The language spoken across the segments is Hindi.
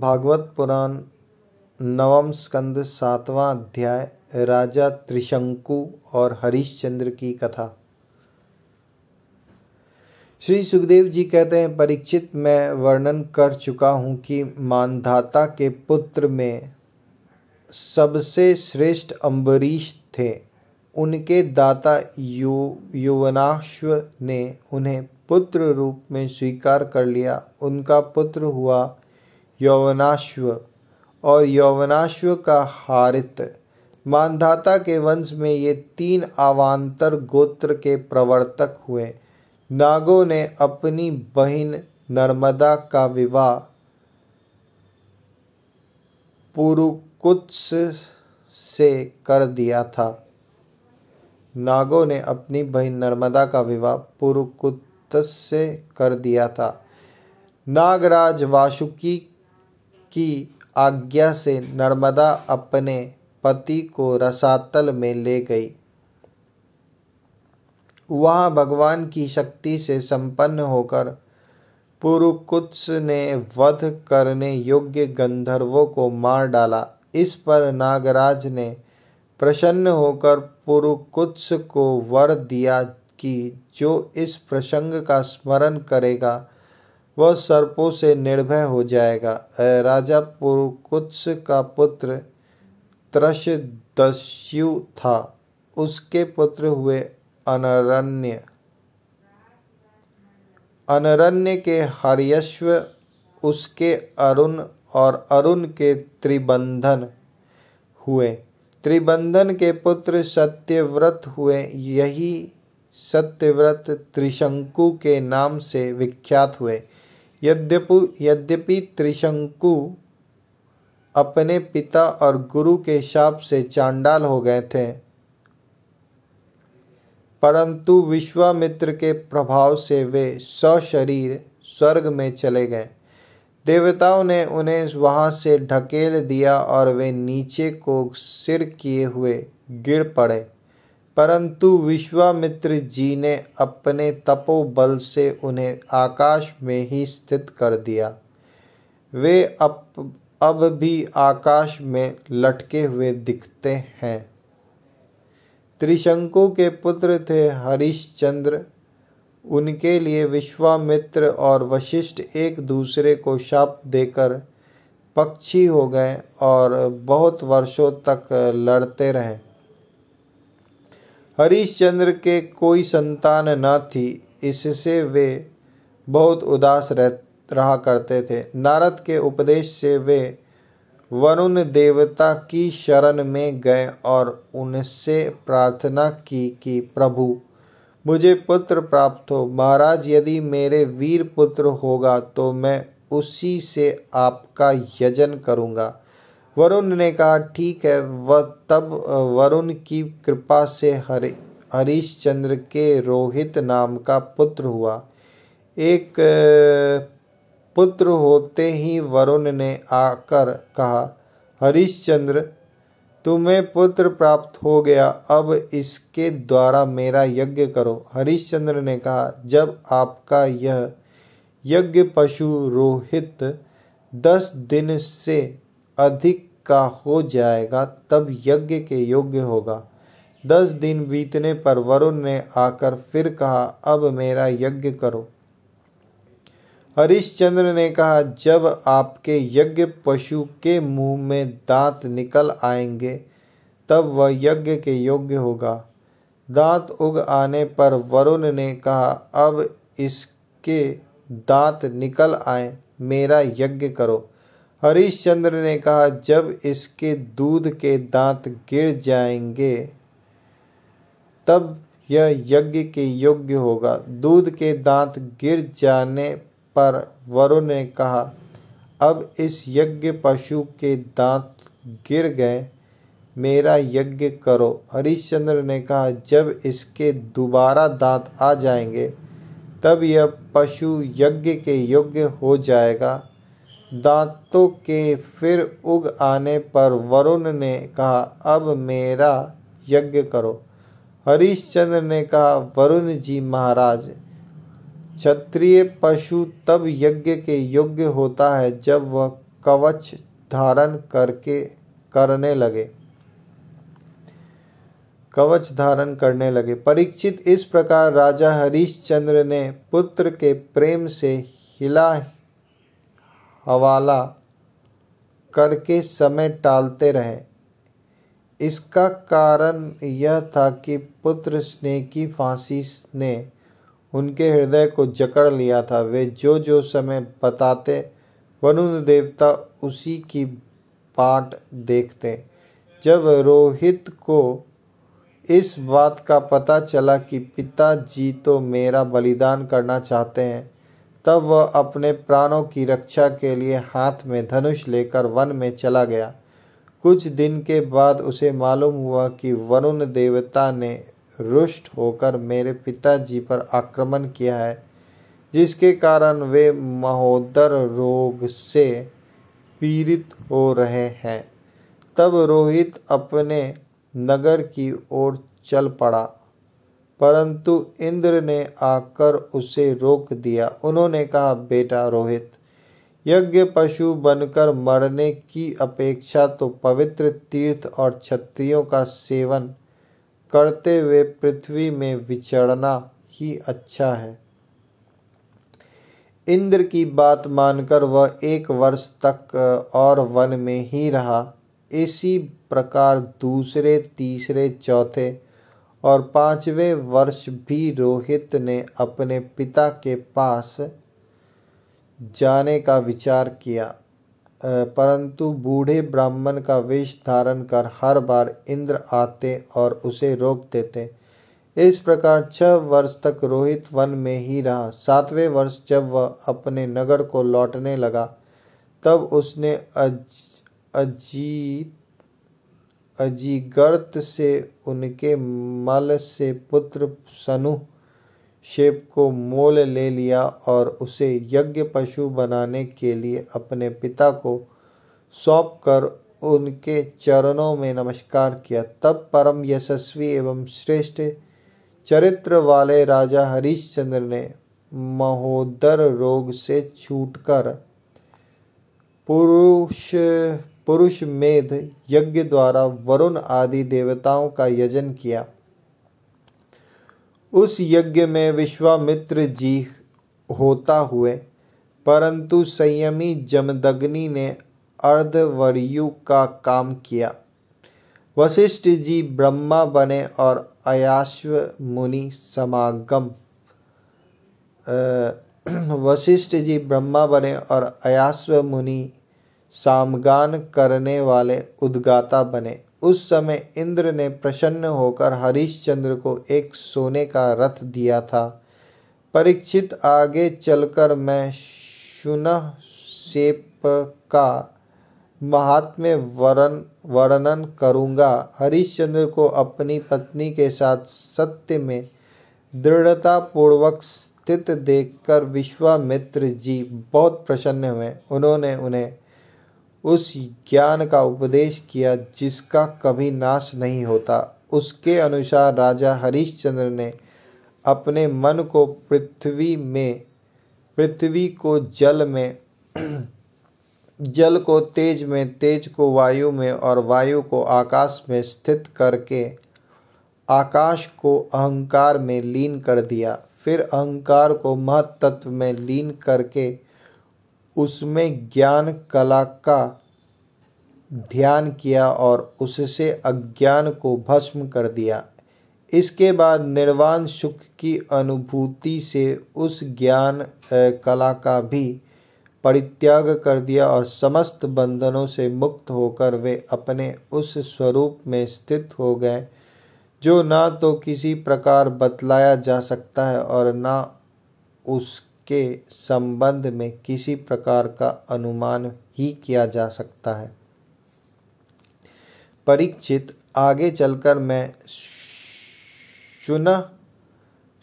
भागवत पुराण नवम स्कंद सातवां अध्याय राजा त्रिशंकु और हरिश्चंद्र की कथा श्री सुखदेव जी कहते हैं परीक्षित मैं वर्णन कर चुका हूँ कि मानधाता के पुत्र में सबसे श्रेष्ठ अम्बरीश थे उनके दाता यु युवनाश्व ने उन्हें पुत्र रूप में स्वीकार कर लिया उनका पुत्र हुआ यौवनाश्व और यौवनाश्व का हारित मानधाता के वंश में ये तीन आवांतर गोत्र के प्रवर्तक हुए नागों ने अपनी बहन नर्मदा का विवाह पुरुकुत्स से कर दिया था नागों ने अपनी बहन नर्मदा का विवाह पुरुकुत्स से कर दिया था नागराज वासुकी की आज्ञा से नर्मदा अपने पति को रसातल में ले गई वह भगवान की शक्ति से संपन्न होकर पुरुकुत्स ने वध करने योग्य गंधर्वों को मार डाला इस पर नागराज ने प्रसन्न होकर पुरुकुत्स को वर दिया कि जो इस प्रसंग का स्मरण करेगा वह सर्पों से निर्भय हो जाएगा राजा पुरुकुत्स का पुत्र त्रशदस्यु था उसके पुत्र हुए अनरण्य अनरण्य के हरियश्व उसके अरुण और अरुण के त्रिबंधन हुए त्रिबंधन के पुत्र सत्यव्रत हुए यही सत्यव्रत त्रिशंकु के नाम से विख्यात हुए यद्यपु यद्यपि त्रिशंकु अपने पिता और गुरु के शाप से चांडाल हो गए थे परंतु विश्वामित्र के प्रभाव से वे शरीर स्वर्ग में चले गए देवताओं ने उन्हें वहाँ से ढकेल दिया और वे नीचे को सिर किए हुए गिर पड़े परंतु विश्वामित्र जी ने अपने तपोबल से उन्हें आकाश में ही स्थित कर दिया वे अब अब भी आकाश में लटके हुए दिखते हैं त्रिशंकु के पुत्र थे हरिश्चंद्र उनके लिए विश्वामित्र और वशिष्ठ एक दूसरे को शाप देकर पक्षी हो गए और बहुत वर्षों तक लड़ते रहे हरिश्चंद्र के कोई संतान न थी इससे वे बहुत उदास रह रहा करते थे नारद के उपदेश से वे वरुण देवता की शरण में गए और उनसे प्रार्थना की कि प्रभु मुझे पुत्र प्राप्त हो महाराज यदि मेरे वीर पुत्र होगा तो मैं उसी से आपका यजन करूँगा वरुण ने कहा ठीक है वह तब वरुण की कृपा से हरि हरीश्चंद्र के रोहित नाम का पुत्र हुआ एक पुत्र होते ही वरुण ने आकर कहा हरिश्चंद्र तुम्हें पुत्र प्राप्त हो गया अब इसके द्वारा मेरा यज्ञ करो हरिश्चंद्र ने कहा जब आपका यह यज्ञ पशु रोहित दस दिन से अधिक का हो जाएगा तब यज्ञ के योग्य होगा दस दिन बीतने पर वरुण ने आकर फिर कहा अब मेरा यज्ञ करो हरिश्चंद्र ने कहा जब आपके यज्ञ पशु के मुंह में दांत निकल आएंगे तब वह यज्ञ के योग्य होगा दांत उग आने पर वरुण ने कहा अब इसके दांत निकल आए मेरा यज्ञ करो हरिश्चंद्र ने कहा जब इसके दूध के दांत गिर जाएंगे तब यह यज्ञ के योग्य होगा दूध के दांत गिर जाने पर वरुण ने कहा अब इस यज्ञ पशु के दांत गिर गए मेरा यज्ञ करो हरिश्चंद्र ने कहा जब इसके दोबारा दांत आ जाएंगे तब यह पशु यज्ञ के योग्य हो जाएगा दांतों के फिर उग आने पर वरुण ने कहा अब मेरा यज्ञ करो हरिश्चंद्र ने कहा वरुण जी महाराज क्षत्रिय पशु तब यज्ञ के योग्य होता है जब वह कवच धारण करके करने लगे कवच धारण करने लगे परीक्षित इस प्रकार राजा हरिश्चंद्र ने पुत्र के प्रेम से हिला हवाला करके समय टालते रहे इसका कारण यह था कि पुत्र स्नेह की फांसी ने उनके हृदय को जकड़ लिया था वे जो जो समय बताते वरुण देवता उसी की बाट देखते जब रोहित को इस बात का पता चला कि पिताजी तो मेरा बलिदान करना चाहते हैं तब वह अपने प्राणों की रक्षा के लिए हाथ में धनुष लेकर वन में चला गया कुछ दिन के बाद उसे मालूम हुआ कि वरुण देवता ने रुष्ट होकर मेरे पिताजी पर आक्रमण किया है जिसके कारण वे महोदर रोग से पीड़ित हो रहे हैं तब रोहित अपने नगर की ओर चल पड़ा परंतु इंद्र ने आकर उसे रोक दिया उन्होंने कहा बेटा रोहित यज्ञ पशु बनकर मरने की अपेक्षा तो पवित्र तीर्थ और क्षत्रियों का सेवन करते हुए पृथ्वी में विचरना ही अच्छा है इंद्र की बात मानकर वह एक वर्ष तक और वन में ही रहा इसी प्रकार दूसरे तीसरे चौथे और पांचवें वर्ष भी रोहित ने अपने पिता के पास जाने का विचार किया परंतु बूढ़े ब्राह्मण का वेश धारण कर हर बार इंद्र आते और उसे रोक देते इस प्रकार छह वर्ष तक रोहित वन में ही रहा सातवें वर्ष जब वह अपने नगर को लौटने लगा तब उसने अज अजीत अजीगर्त से उनके मल से पुत्र सनु शेप को मोल ले लिया और उसे यज्ञ पशु बनाने के लिए अपने पिता को सौंप कर उनके चरणों में नमस्कार किया तब परम यशस्वी एवं श्रेष्ठ चरित्र वाले राजा हरिश्चंद्र ने महोदर रोग से छूटकर पुरुष पुरुष मेध यज्ञ द्वारा वरुण आदि देवताओं का यजन किया उस यज्ञ में विश्वामित्र जी होता हुए परंतु संयमी जमदग्नि ने अर्धवर्यु का काम किया वशिष्ठ जी ब्रह्मा बने और अयाश्व मुनि समागम वशिष्ठ जी ब्रह्मा बने और अयाश्व मुनि सामगान करने वाले उद्गाता बने उस समय इंद्र ने प्रसन्न होकर हरिश्चंद्र को एक सोने का रथ दिया था परीक्षित आगे चलकर मैं शुन सेप का महात्म्य वरण वर्णन करूँगा हरिश्चंद्र को अपनी पत्नी के साथ सत्य में दृढ़तापूर्वक स्थित देखकर विश्वामित्र जी बहुत प्रसन्न हुए उन्होंने उन्हें उस ज्ञान का उपदेश किया जिसका कभी नाश नहीं होता उसके अनुसार राजा हरिश्चंद्र ने अपने मन को पृथ्वी में पृथ्वी को जल में जल को तेज में तेज को वायु में और वायु को आकाश में स्थित करके आकाश को अहंकार में लीन कर दिया फिर अहंकार को तत्व में लीन करके उसमें ज्ञान कला का ध्यान किया और उससे अज्ञान को भस्म कर दिया इसके बाद निर्वाण सुख की अनुभूति से उस ज्ञान कला का भी परित्याग कर दिया और समस्त बंधनों से मुक्त होकर वे अपने उस स्वरूप में स्थित हो गए जो ना तो किसी प्रकार बतलाया जा सकता है और ना उस के संबंध में किसी प्रकार का अनुमान ही किया जा सकता है परीक्षित आगे चलकर मैं सुन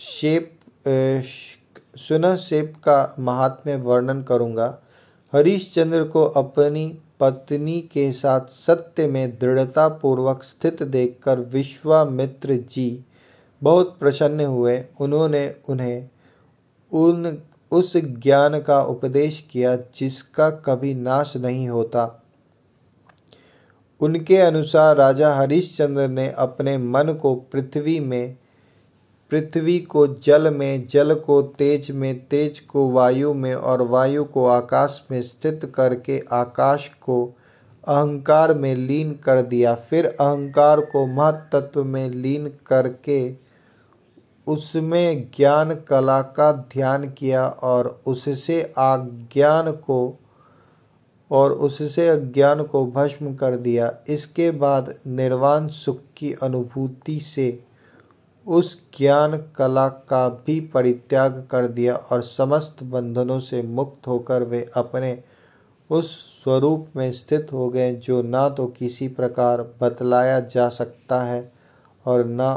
शेप सुन शेप का महात्म्य वर्णन करूंगा हरीश्चंद्र को अपनी पत्नी के साथ सत्य में दृढ़ता पूर्वक स्थित देखकर विश्वामित्र जी बहुत प्रसन्न हुए उन्होंने उन्हें उन उस ज्ञान का उपदेश किया जिसका कभी नाश नहीं होता उनके अनुसार राजा हरिश्चंद्र ने अपने मन को पृथ्वी में पृथ्वी को जल में जल को तेज में तेज को वायु में और वायु को आकाश में स्थित करके आकाश को अहंकार में लीन कर दिया फिर अहंकार को महत्त्व में लीन करके उसमें ज्ञान कला का ध्यान किया और उससे अज्ञान को और उससे अज्ञान को भस्म कर दिया इसके बाद निर्वाण सुख की अनुभूति से उस ज्ञान कला का भी परित्याग कर दिया और समस्त बंधनों से मुक्त होकर वे अपने उस स्वरूप में स्थित हो गए जो ना तो किसी प्रकार बतलाया जा सकता है और ना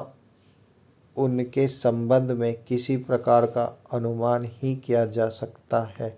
उनके संबंध में किसी प्रकार का अनुमान ही किया जा सकता है